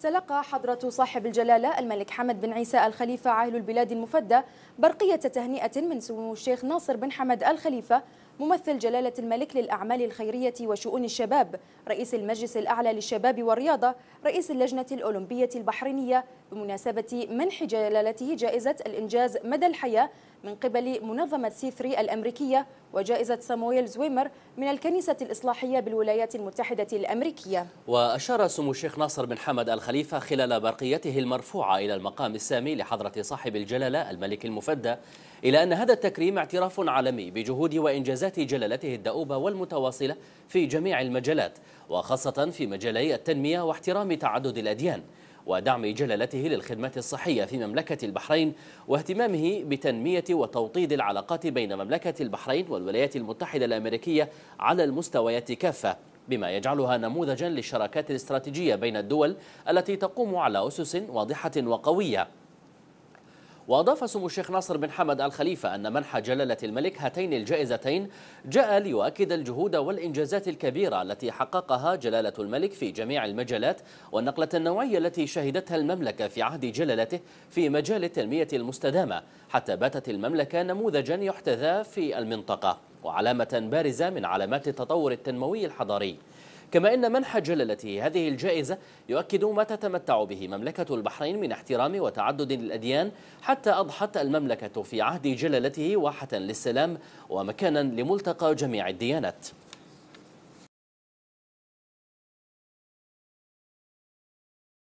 تلقى حضرة صاحب الجلالة الملك حمد بن عيسى الخليفة عاهل البلاد المفدى برقية تهنئة من سمو الشيخ ناصر بن حمد الخليفة ممثل جلالة الملك للأعمال الخيرية وشؤون الشباب رئيس المجلس الأعلى للشباب والرياضة رئيس اللجنة الأولمبية البحرينية بمناسبة منح جلالته جائزة الإنجاز مدى الحياة من قبل منظمة سي 3 الأمريكية وجائزة سامويل زويمر من الكنيسة الإصلاحية بالولايات المتحدة الأمريكية وأشار سمو الشيخ ناصر بن حمد الخليفة خلال برقيته المرفوعة إلى المقام السامي لحضرة صاحب الجلالة الملك المفدى إلى أن هذا التكريم اعتراف عالمي بجهود وإنجازات موجزات جلالته الدؤوبة والمتواصلة في جميع المجالات وخاصة في مجالي التنمية واحترام تعدد الأديان ودعم جلالته للخدمات الصحية في مملكة البحرين واهتمامه بتنمية وتوطيد العلاقات بين مملكة البحرين والولايات المتحدة الأمريكية على المستويات كافة بما يجعلها نموذجا للشراكات الاستراتيجية بين الدول التي تقوم على أسس واضحة وقوية وأضاف سمو الشيخ ناصر بن حمد الخليفة أن منح جلالة الملك هاتين الجائزتين جاء ليؤكد الجهود والإنجازات الكبيرة التي حققها جلالة الملك في جميع المجالات والنقلة النوعية التي شهدتها المملكة في عهد جلالته في مجال التنمية المستدامة حتى باتت المملكة نموذجا يحتذى في المنطقة وعلامة بارزة من علامات التطور التنموي الحضاري كما أن منح جلالته هذه الجائزة يؤكد ما تتمتع به مملكة البحرين من احترام وتعدد الأديان حتى أضحت المملكة في عهد جلالته واحة للسلام ومكانا لملتقى جميع الديانات